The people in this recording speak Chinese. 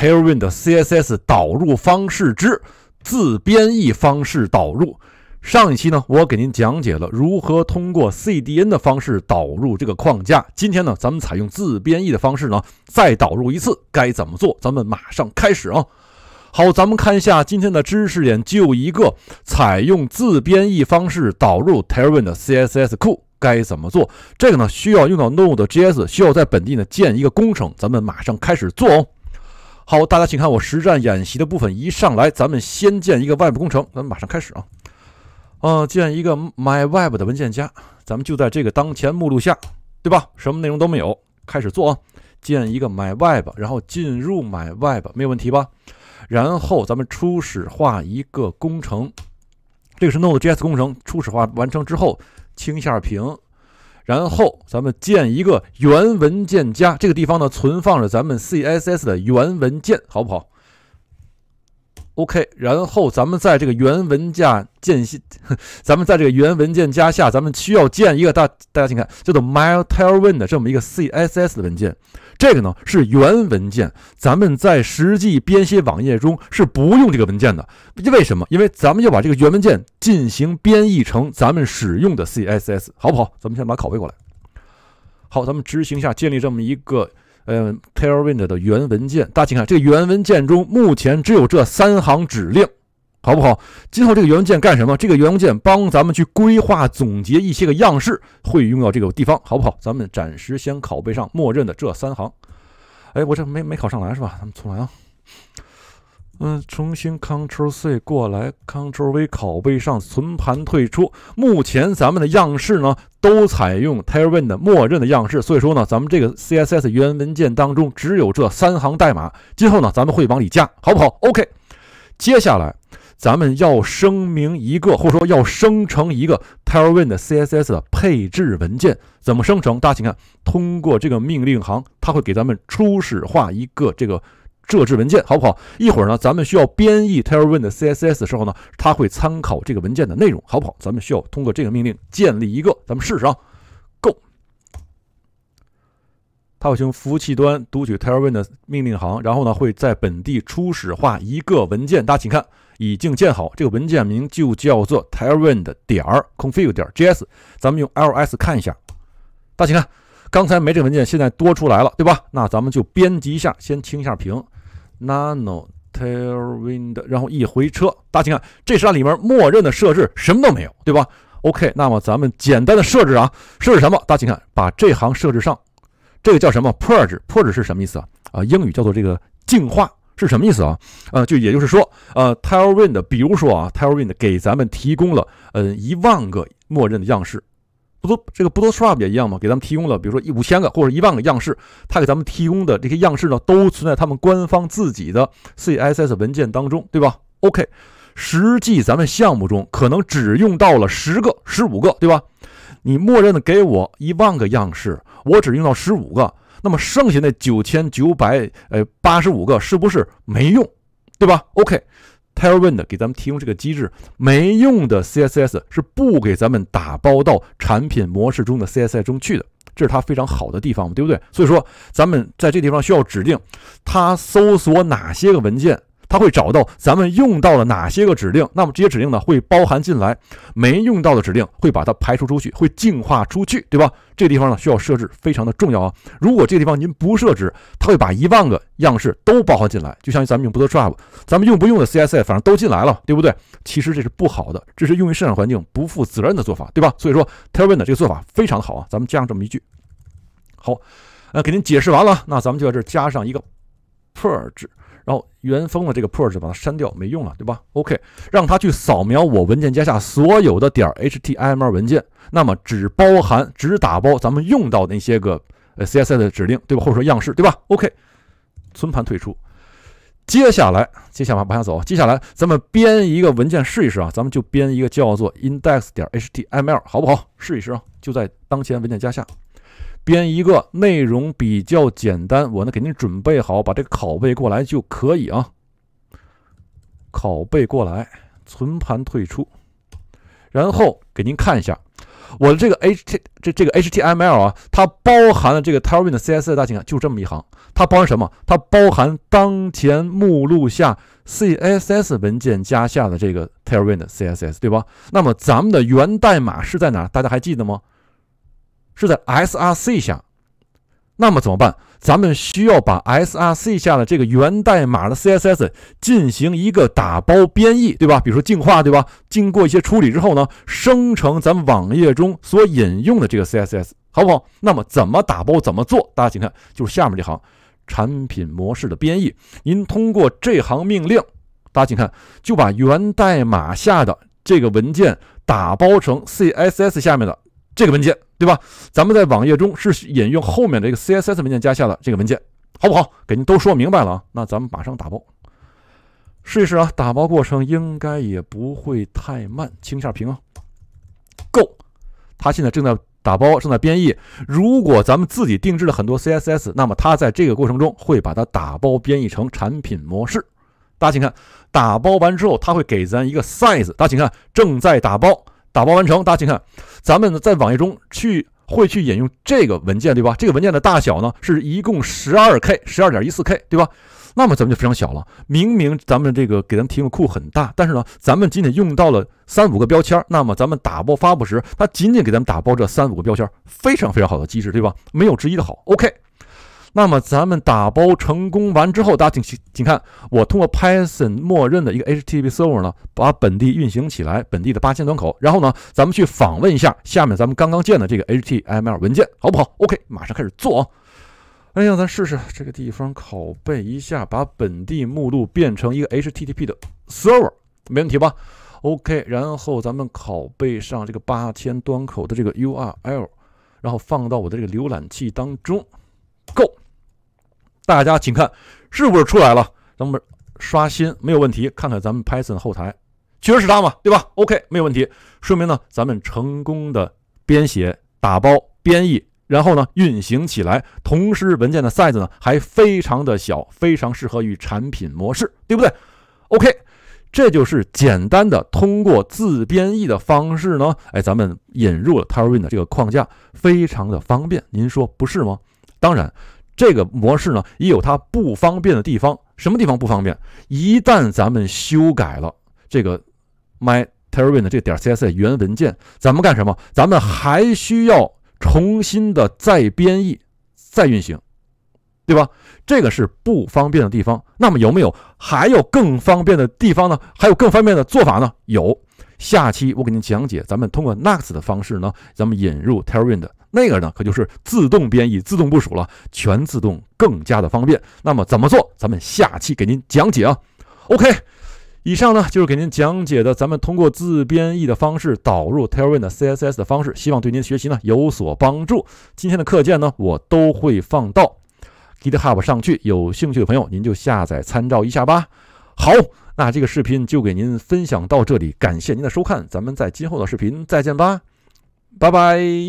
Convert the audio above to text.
Tailwind CSS 导入方式之自编译方式导入。上一期呢，我给您讲解了如何通过 CDN 的方式导入这个框架。今天呢，咱们采用自编译的方式呢，再导入一次，该怎么做？咱们马上开始啊！好，咱们看一下今天的知识点，就一个采用自编译方式导入 Tailwind CSS 库该怎么做。这个呢，需要用到 Node.js，需要在本地呢建一个工程。咱们马上开始做哦。好，大家请看我实战演习的部分。一上来，咱们先建一个 Web 工程，咱们马上开始啊。呃，建一个 my web 的文件夹，咱们就在这个当前目录下，对吧？什么内容都没有，开始做啊。建一个 my web，然后进入 my web，没有问题吧？然后咱们初始化一个工程，这个是 Node.js 工程。初始化完成之后，清一下屏。然后咱们建一个原文件夹，这个地方呢存放着咱们 CSS 的原文件，好不好？OK，然后咱们在这个源文件建，咱们在这个源文件夹下，咱们需要建一个大，大家请看叫做 mytailwind 的这么一个 CSS 的文件。这个呢是原文件，咱们在实际编写网页中是不用这个文件的。为什么？因为咱们要把这个原文件进行编译成咱们使用的 CSS，好不好？咱们先把拷贝过来。好，咱们执行一下建立这么一个。嗯，Tailwind 的原文件，大家请看，这个原文件中目前只有这三行指令，好不好？今后这个原文件干什么？这个原文件帮咱们去规划、总结一些个样式，会用到这个地方，好不好？咱们暂时先拷贝上默认的这三行。哎，我这没没拷上来是吧？咱们重来啊。嗯，重新 c t r l C 过来，c t r l V 拷贝上，存盘退出。目前咱们的样式呢，都采用 Tailwind 默认的样式，所以说呢，咱们这个 CSS 原文件当中只有这三行代码。今后呢，咱们会往里加，好不好？OK，接下来咱们要声明一个，或者说要生成一个 Tailwind CSS 的配置文件，怎么生成？大家请看，通过这个命令行，它会给咱们初始化一个这个。设置文件好不好？一会儿呢，咱们需要编译 Tailwind CSS 的时候呢，它会参考这个文件的内容，好不好？咱们需要通过这个命令建立一个，咱们试试啊。Go，它会从服务器端读取 Tailwind 命令行，然后呢会在本地初始化一个文件。大家请看，已经建好，这个文件名就叫做 Tailwind 点 config 点 js。咱们用 ls 看一下，大家请看，刚才没这个文件，现在多出来了，对吧？那咱们就编辑一下，先清一下屏。nano tailwind，然后一回车，大家请看，这是它里面默认的设置，什么都没有，对吧？OK，那么咱们简单的设置啊，设置什么？大家请看，把这行设置上，这个叫什么？purge，purge 是什么意思啊？啊，英语叫做这个净化是什么意思啊？呃，就也就是说，呃，tailwind，比如说啊，tailwind 给咱们提供了嗯一万个默认的样式。不多，这个不多说话不也一样吗？给咱们提供了，比如说一五千个或者一万个样式，它给咱们提供的这些样式呢，都存在他们官方自己的 CSS 文件当中，对吧？OK，实际咱们项目中可能只用到了十个、十五个，对吧？你默认的给我一万个样式，我只用到十五个，那么剩下那九千九百呃八十五个是不是没用，对吧？OK。Tailwind 给咱们提供这个机制，没用的 CSS 是不给咱们打包到产品模式中的 CSS 中去的，这是它非常好的地方，对不对？所以说，咱们在这地方需要指定它搜索哪些个文件。它会找到咱们用到了哪些个指令，那么这些指令呢会包含进来，没用到的指令会把它排除出去，会净化出去，对吧？这地方呢需要设置，非常的重要啊！如果这地方您不设置，它会把一万个样式都包含进来，就像咱们用不着 Drive，咱们用不用的 CSS 反正都进来了，对不对？其实这是不好的，这是用于生产环境不负责任的做法，对吧？所以说，Tailwind 这个做法非常好啊！咱们加上这么一句，好，那给您解释完了，那咱们就在这儿加上一个。purge，然后原封的这个 purge 把它删掉没用了，对吧？OK，让它去扫描我文件夹下所有的点 html 文件，那么只包含只打包咱们用到的那些个呃 CSS 的指令，对吧？或者说样式，对吧？OK，存盘退出。接下来，接下来往下走，接下来咱们编一个文件试一试啊，咱们就编一个叫做 index 点 html，好不好？试一试啊，就在当前文件夹下。编一个内容比较简单，我呢给您准备好，把这个拷贝过来就可以啊。拷贝过来，存盘退出，然后给您看一下我的这个 HT 这这个 HTML 啊，它包含了这个 Tailwind CSS 大概就这么一行。它包含什么？它包含当前目录下 CSS 文件夹下的这个 Tailwind CSS 对吧？那么咱们的源代码是在哪？大家还记得吗？是在 SRC 下，那么怎么办？咱们需要把 SRC 下的这个源代码的 CSS 进行一个打包编译，对吧？比如说净化，对吧？经过一些处理之后呢，生成咱们网页中所引用的这个 CSS，好不好？那么怎么打包怎么做？大家请看，就是下面这行产品模式的编译。您通过这行命令，大家请看，就把源代码下的这个文件打包成 CSS 下面的这个文件。对吧？咱们在网页中是引用后面这个 CSS 文件夹下的这个文件，好不好？给您都说明白了啊。那咱们马上打包，试一试啊。打包过程应该也不会太慢，清一下屏啊。Go，它现在正在打包，正在编译。如果咱们自己定制了很多 CSS，那么它在这个过程中会把它打包编译成产品模式。大家请看，打包完之后，它会给咱一个 size。大家请看，正在打包。打包完成，大家请看，咱们在网页中去会去引用这个文件，对吧？这个文件的大小呢是一共十二 K，十二点一四 K，对吧？那么咱们就非常小了。明明咱们这个给咱们提供库很大，但是呢，咱们仅仅用到了三五个标签，那么咱们打包发布时，它仅仅给咱们打包这三五个标签，非常非常好的机制，对吧？没有之一的好。OK。那么咱们打包成功完之后，大家请请看，我通过 Python 默认的一个 HTTP Server 呢，把本地运行起来，本地的八千端口，然后呢，咱们去访问一下下面咱们刚刚建的这个 HTML 文件，好不好？OK，马上开始做啊！哎呀，咱试试这个地方，拷贝一下，把本地目录变成一个 HTTP 的 Server，没问题吧？OK，然后咱们拷贝上这个八千端口的这个 URL，然后放到我的这个浏览器当中，Go。大家请看，是不是出来了？咱们刷新没有问题。看看咱们 Python 后台，确实是它嘛，对吧？OK，没有问题，说明呢，咱们成功的编写、打包、编译，然后呢运行起来。同时，文件的 size 呢还非常的小，非常适合于产品模式，对不对？OK，这就是简单的通过自编译的方式呢，哎，咱们引入了 t u r i n 的这个框架，非常的方便，您说不是吗？当然。这个模式呢也有它不方便的地方，什么地方不方便？一旦咱们修改了这个 my t e r r a i n 的这点儿 css 原文件，咱们干什么？咱们还需要重新的再编译、再运行，对吧？这个是不方便的地方。那么有没有还有更方便的地方呢？还有更方便的做法呢？有，下期我给您讲解，咱们通过 n e x t 的方式呢，咱们引入 t e r r a i n 的那个呢，可就是自动编译、自动部署了，全自动更加的方便。那么怎么做？咱们下期给您讲解啊。OK，以上呢就是给您讲解的，咱们通过自编译的方式导入 Tailwind CSS 的方式，希望对您的学习呢有所帮助。今天的课件呢，我都会放到 GitHub 上去，有兴趣的朋友您就下载参照一下吧。好，那这个视频就给您分享到这里，感谢您的收看，咱们在今后的视频再见吧，拜拜。